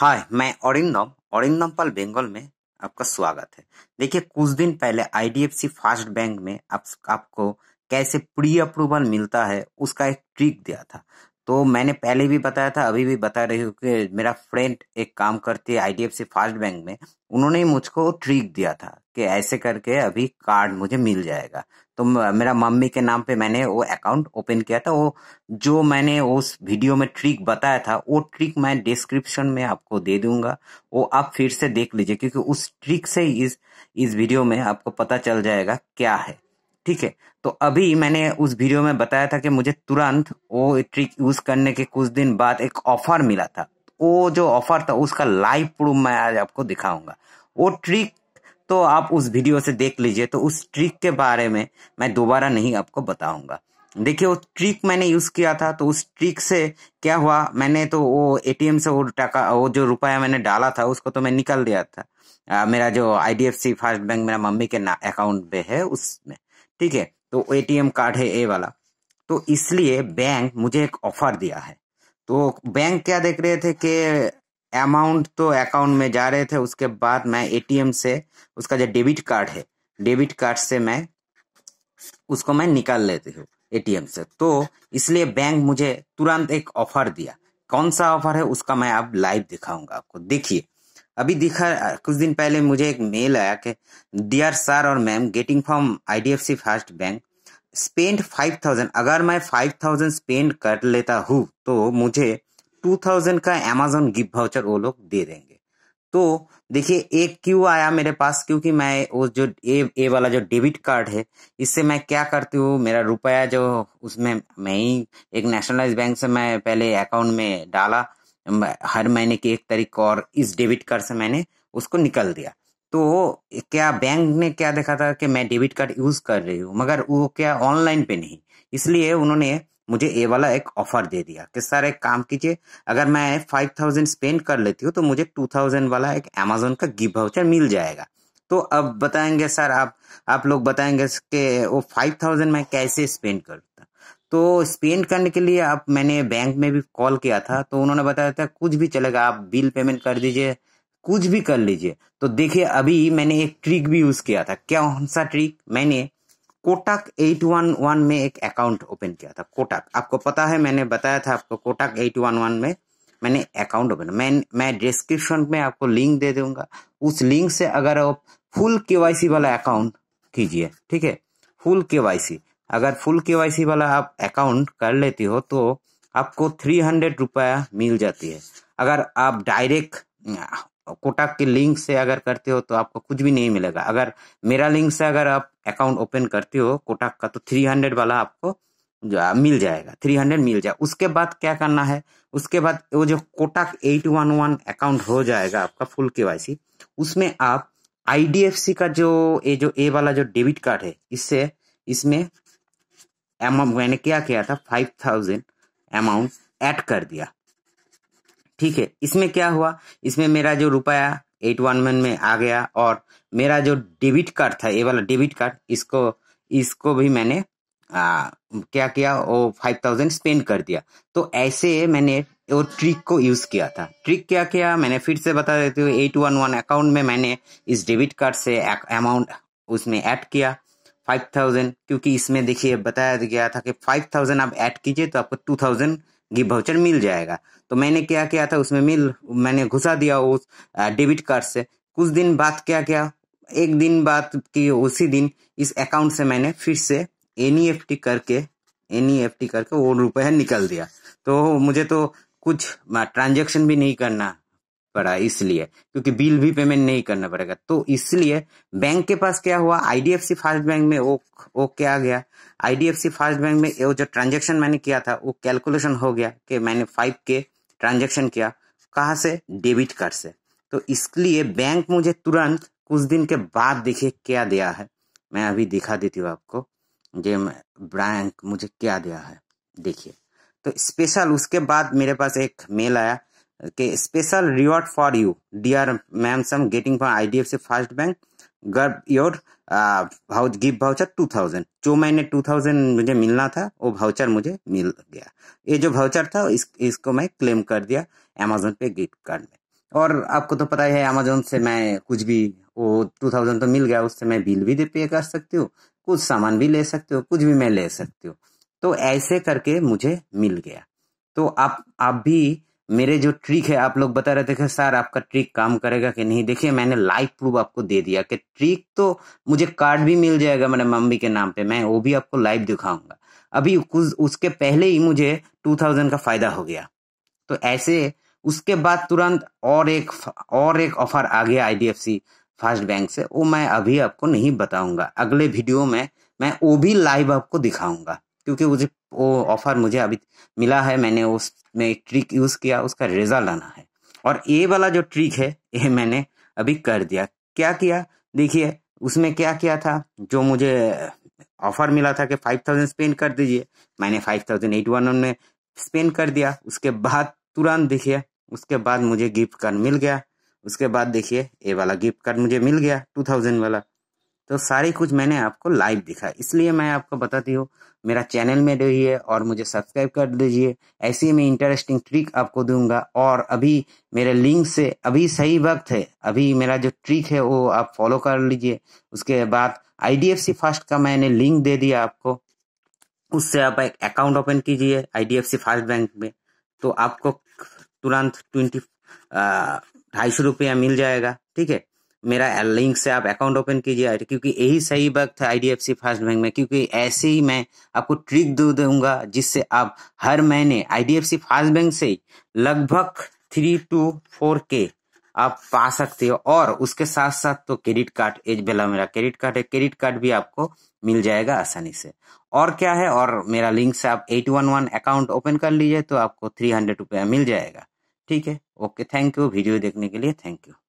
हाय मैं अरिंदम अरिंदम पाल बेंगल में आपका स्वागत है देखिए कुछ दिन पहले आईडीएफसी फास्ट बैंक में आप आपको कैसे प्री अप्रूवल मिलता है उसका एक ट्रिक दिया था तो मैंने पहले भी बताया था अभी भी बता रही हूँ कि मेरा फ्रेंड एक काम करती है आईडीएफसी फास्ट बैंक में उन्होंने मुझको ट्रिक दिया था कि ऐसे करके अभी कार्ड मुझे मिल जाएगा तो मेरा मम्मी के नाम पे मैंने वो अकाउंट ओपन किया था वो जो मैंने उस वीडियो में ट्रिक बताया था वो ट्रिक मैं डिस्क्रिप्शन में आपको दे दूंगा वो आप फिर से देख लीजिए क्योंकि उस ट्रिक से इस इस वीडियो में आपको पता चल जाएगा क्या है ठीक है तो अभी मैंने उस वीडियो में बताया था कि मुझे तुरंत वो ट्रिक यूज करने के कुछ दिन बाद एक ऑफर मिला था वो जो ऑफर था उसका लाइव प्रूफ मैं आज आपको दिखाऊंगा वो ट्रिक तो आप उस वीडियो से देख लीजिए तो उस ट्रिक के बारे में मैं दोबारा नहीं आपको बताऊंगा देखिए वो ट्रिक मैंने यूज़ किया था तो उस ट्रिक से क्या हुआ मैंने तो वो एटीएम से वो टाका वो जो रुपया मैंने डाला था उसको तो मैं निकाल दिया था आ, मेरा जो आईडीएफसी फर्स्ट बैंक मेरा मम्मी के अकाउंट पे है उसमें ठीक है तो एटीएम कार्ड है ए वाला तो इसलिए बैंक मुझे एक ऑफर दिया है तो बैंक क्या देख रहे थे कि अमाउंट तो अकाउंट में जा रहे थे उसके बाद मैं एटीएम से उसका जो डेबिट कार्ड है डेबिट कार्ड से मैं उसको मैं निकाल लेती हूँ एटीएम से तो इसलिए बैंक मुझे तुरंत एक ऑफर दिया कौन सा ऑफर है उसका मैं अब लाइव दिखाऊंगा आपको देखिए अभी दिखा कुछ दिन पहले मुझे एक मेल आया कि डियर सर और ma'am getting from I D F C First Bank spend five thousand अगर मैं फाइव थाउजेंड स्पेंड कर लेता हूँ तो मुझे टू थाउजेंड का अमेजोन गिफ्ट भाउचर वो लोग दे देंगे तो देखिए एक क्यों आया मेरे पास क्योंकि मैं वो जो ए ए वाला जो डेबिट कार्ड है इससे मैं क्या करती हूँ मेरा रुपया जो उसमें मैं ही एक नेशनलाइज बैंक से मैं पहले अकाउंट में डाला हर महीने की एक तारीख को और इस डेबिट कार्ड से मैंने उसको निकल दिया तो क्या बैंक ने क्या देखा था कि मैं डेबिट कार्ड यूज कर रही हूँ मगर वो क्या ऑनलाइन पे नहीं इसलिए उन्होंने मुझे ए वाला एक ऑफर दे दिया कि सर एक काम कीजिए अगर मैं फाइव थाउजेंड स्पेंड कर लेती हूँ तो मुझे टू थाउजेंड वाला एक अमेजोन का गिफ्ट वाउचर मिल जाएगा तो अब बताएंगे सर आप आप लोग बताएंगे कि वो फाइव थाउजेंड मैं कैसे स्पेंड करता तो स्पेंड करने के लिए आप मैंने बैंक में भी कॉल किया था तो उन्होंने बताया था कुछ भी चलेगा आप बिल पेमेंट कर दीजिए कुछ भी कर लीजिए तो देखिए अभी मैंने एक ट्रिक भी यूज़ किया था क्या कौन सा ट्रिक मैंने कोटक 811 में एक अकाउंट ओपन किया था कोटक आपको पता है मैंने बताया था आपको कोटक 811 में मैंने अकाउंट ओपन मैं मैं डिस्क्रिप्शन में आपको लिंक दे दूंगा उस लिंक से अगर आप फुल केवाईसी वाला अकाउंट कीजिए ठीक है फुल केवाईसी अगर फुल केवाईसी वाला आप अकाउंट कर लेती हो तो आपको थ्री हंड्रेड रुपया मिल जाती है अगर आप डायरेक्ट कोटक के लिंक से अगर करते हो तो आपको कुछ भी नहीं मिलेगा अगर मेरा लिंक से अगर आप अकाउंट ओपन करते हो कोटाक का तो थ्री हंड्रेड वाला आपको जो मिल जाएगा थ्री हंड्रेड मिल जाए उसके बाद क्या करना है उसके बाद वो जो Kotak eight one one account हो जाएगा आपका फुल के उसमें आप आईडीएफसी का जो ये जो ए वाला जो डेबिट कार्ड है इससे इसमें अमाउंट मैंने क्या किया था फाइव थाउजेंड अमाउंट ऐड कर दिया ठीक है इसमें क्या हुआ इसमें मेरा जो रुपया एट वन वन में आ गया और मेरा जो डेबिट कार्ड था ये वाला डेबिट कार्ड इसको इसको भी मैंने आ, क्या किया वो फाइव थाउजेंड स्पेंड कर दिया तो ऐसे मैंने वो ट्रिक को यूज़ किया था ट्रिक क्या किया मैंने फिर से बता देती हूँ एट वन वन अकाउंट में मैंने इस डेबिट कार्ड से अमाउंट उसमें ऐड किया फाइव थाउजेंड क्योंकि इसमें देखिए बताया गया था कि फाइव थाउजेंड आप ऐड कीजिए तो आपको टू थाउजेंड गिफ्ट भाउचर मिल जाएगा तो मैंने क्या किया था उसमें मिल मैंने घुसा दिया उस डेबिट कार्ड से कुछ दिन बाद क्या किया एक दिन बाद की उसी दिन इस अकाउंट से मैंने फिर से एन e करके एन e करके वो रुपया निकल दिया तो मुझे तो कुछ ट्रांजेक्शन भी नहीं करना पड़ा इसलिए क्योंकि बिल भी पेमेंट नहीं करना पड़ेगा तो इसलिए बैंक के पास क्या हुआ आईडीएफसी फास्ट बैंक में वो वो क्या गया आईडीएफसी फास्ट बैंक में वो जो ट्रांजेक्शन मैंने किया था वो कैलकुलेशन हो गया कि मैंने फाइव के ट्रांजेक्शन किया कहा से डेबिट कार्ड से तो इसलिए बैंक मुझे तुरंत कुछ दिन के बाद देखिए क्या दिया है मैं अभी दिखा देती हूँ आपको जे बैंक मुझे क्या दिया है देखिए तो स्पेशल उसके बाद मेरे पास एक मेल आया you D R ma'am some getting for I D F C First Bank गर्व your vouch gift voucher two thousand जो मैंने टू थाउजेंड मुझे मिलना था वो भाउचर मुझे मिल गया ये जो भाउचर था इस, इसको मैं क्लेम कर दिया अमेजोन पे गिफ्ट कार्ड में और आपको तो पता ही है अमेजोन से मैं कुछ भी वो टू थाउजेंड तो मिल गया उससे मैं बिल भी पे कर सकती हूँ कुछ सामान भी ले सकती हूँ कुछ भी मैं ले सकती हूँ तो ऐसे करके मुझे मिल गया तो आप आप भी मेरे जो ट्रिक है आप लोग बता रहे थे कि सर आपका ट्रिक काम करेगा कि नहीं देखिए मैंने लाइव प्रूफ आपको दे दिया कि ट्रिक तो मुझे कार्ड भी मिल जाएगा मेरे मम्मी के नाम पे मैं वो भी आपको लाइव दिखाऊंगा अभी कुछ उसके पहले ही मुझे टू थाउजेंड का फायदा हो गया तो ऐसे उसके बाद तुरंत और एक और एक ऑफर आ गया आई फास्ट बैंक से वो मैं अभी आपको नहीं बताऊंगा अगले वीडियो में मैं वो भी लाइव आपको दिखाऊंगा क्योंकि मुझे वो ऑफ़र मुझे अभी मिला है मैंने उस में एक ट्रिक यूज़ किया उसका रिजल्ट आना है और ये वाला जो ट्रिक है ये मैंने अभी कर दिया क्या किया देखिए उसमें क्या किया था जो मुझे ऑफ़र मिला था कि फाइव थाउजेंड स्पेंड कर दीजिए मैंने फाइव थाउजेंड एट वन में स्पेंड कर दिया उसके बाद तुरंत देखिए उसके बाद मुझे गिफ्ट कार्ड मिल गया उसके बाद देखिए ये वाला गिफ्ट कार्ड मुझे मिल गया टू थाउजेंड वाला तो सारी कुछ मैंने आपको लाइव दिखा इसलिए मैं आपको बताती हूँ मेरा चैनल में रहिए और मुझे सब्सक्राइब कर दीजिए ऐसे में इंटरेस्टिंग ट्रिक आपको दूंगा और अभी मेरे लिंक से अभी सही वक्त है अभी मेरा जो ट्रिक है वो आप फॉलो कर लीजिए उसके बाद आई फर्स्ट का मैंने लिंक दे दिया आपको उससे आप एक अकाउंट ओपन कीजिए आई फर्स्ट बैंक में तो आपको तुरंत ट्वेंटी ढाई सौ रुपया मिल जाएगा ठीक है मेरा लिंक से आप अकाउंट ओपन कीजिए क्योंकि यही सही वक्त है सी फर्स्ट बैंक में क्योंकि ऐसे ही मैं आपको ट्रिक दे दूंगा जिससे आप हर महीने सी फर्स्ट बैंक से लगभग थ्री टू फोर के आप पा सकते हो और उसके साथ साथ तो क्रेडिट कार्ड एज बेला मेरा क्रेडिट कार्ड है क्रेडिट कार्ड भी आपको मिल जाएगा आसानी से और क्या है और मेरा लिंक से आप eight one one account open कर लीजिए तो आपको थ्री हंड्रेड रुपया मिल जाएगा ठीक है ओके थैंक यू वीडियो देखने के लिए थैंक यू